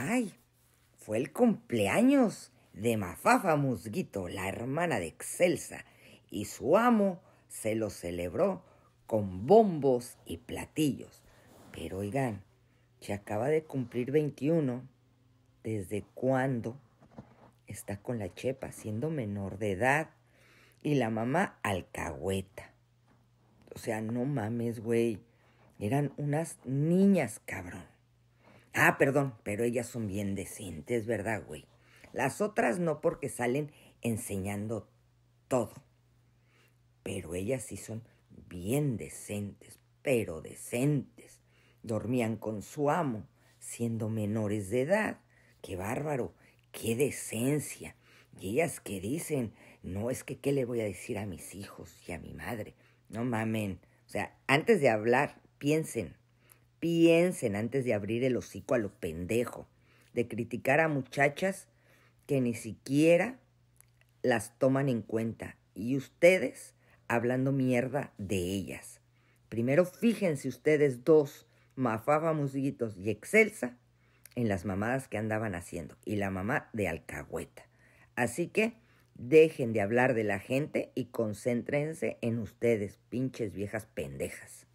Ay, fue el cumpleaños de Mafafa Musguito, la hermana de Excelsa, y su amo se lo celebró con bombos y platillos. Pero oigan, se acaba de cumplir 21. ¿Desde cuándo está con la chepa siendo menor de edad? Y la mamá alcahueta. O sea, no mames, güey. Eran unas niñas, cabrón. Ah, perdón, pero ellas son bien decentes, ¿verdad, güey? Las otras no porque salen enseñando todo. Pero ellas sí son bien decentes, pero decentes. Dormían con su amo, siendo menores de edad. ¡Qué bárbaro! ¡Qué decencia! Y ellas que dicen, no es que qué le voy a decir a mis hijos y a mi madre. No mamen. O sea, antes de hablar, piensen. Piensen antes de abrir el hocico a lo pendejo, de criticar a muchachas que ni siquiera las toman en cuenta y ustedes hablando mierda de ellas. Primero fíjense ustedes dos, Mafafa Musguitos y Excelsa, en las mamadas que andaban haciendo y la mamá de Alcahueta. Así que dejen de hablar de la gente y concéntrense en ustedes, pinches viejas pendejas.